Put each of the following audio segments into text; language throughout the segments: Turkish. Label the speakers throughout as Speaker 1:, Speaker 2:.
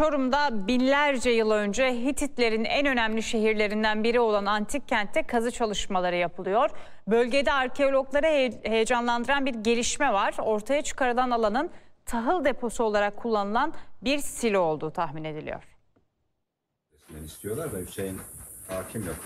Speaker 1: Çorum'da binlerce yıl önce Hititlerin en önemli şehirlerinden biri olan antik kentte kazı çalışmaları yapılıyor. Bölgede arkeologları heyecanlandıran bir gelişme var. Ortaya çıkarılan alanın tahıl deposu olarak kullanılan bir silo olduğu tahmin ediliyor.
Speaker 2: Resmen da Hüseyin hakim yok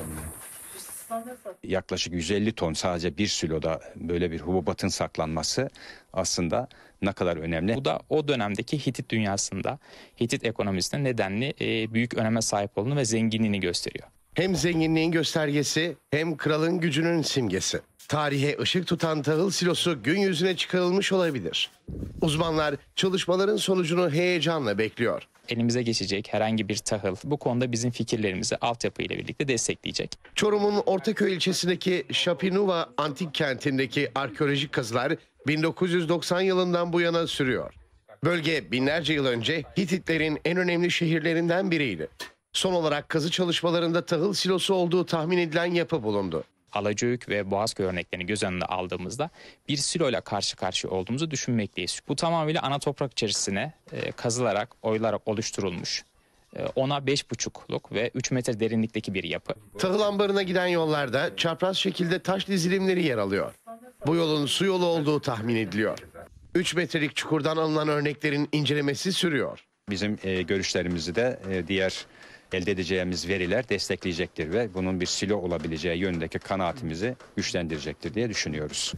Speaker 2: yaklaşık 150 ton sadece bir siloda böyle bir hububatın saklanması aslında ne kadar önemli. Bu da o dönemdeki Hitit dünyasında
Speaker 3: Hitit ekonomisinin nedenli e, büyük öneme sahip olduğunu ve zenginliğini gösteriyor.
Speaker 4: Hem zenginliğin göstergesi hem kralın gücünün simgesi. Tarihe ışık tutan tahıl silosu gün yüzüne çıkarılmış olabilir. Uzmanlar çalışmaların sonucunu heyecanla bekliyor
Speaker 3: elimize geçecek herhangi bir tahıl bu konuda bizim fikirlerimizi altyapı ile birlikte destekleyecek.
Speaker 4: Çorum'un Ortaköy ilçesindeki Şapinuva Antik Kenti'ndeki arkeolojik kazılar 1990 yılından bu yana sürüyor. Bölge binlerce yıl önce Hititlerin en önemli şehirlerinden biriydi. Son olarak kazı çalışmalarında tahıl silosu olduğu tahmin
Speaker 3: edilen yapı bulundu. Alacöyük ve Boğazköy örneklerini göz önüne aldığımızda bir siloyla karşı karşıya olduğumuzu düşünmekteyiz. Bu tamamıyla ana toprak içerisine e, kazılarak, oyularak oluşturulmuş e, ona beş buçukluk ve 3 metre derinlikteki bir yapı. Tahıl ambarına
Speaker 4: giden yollarda çapraz şekilde taş dizilimleri yer alıyor. Bu yolun su yolu olduğu tahmin ediliyor. 3 metrelik çukurdan alınan örneklerin incelemesi sürüyor. Bizim
Speaker 2: e, görüşlerimizi de e, diğer elde edeceğimiz veriler destekleyecektir ve bunun bir silo olabileceği yönündeki kanaatimizi güçlendirecektir diye düşünüyoruz.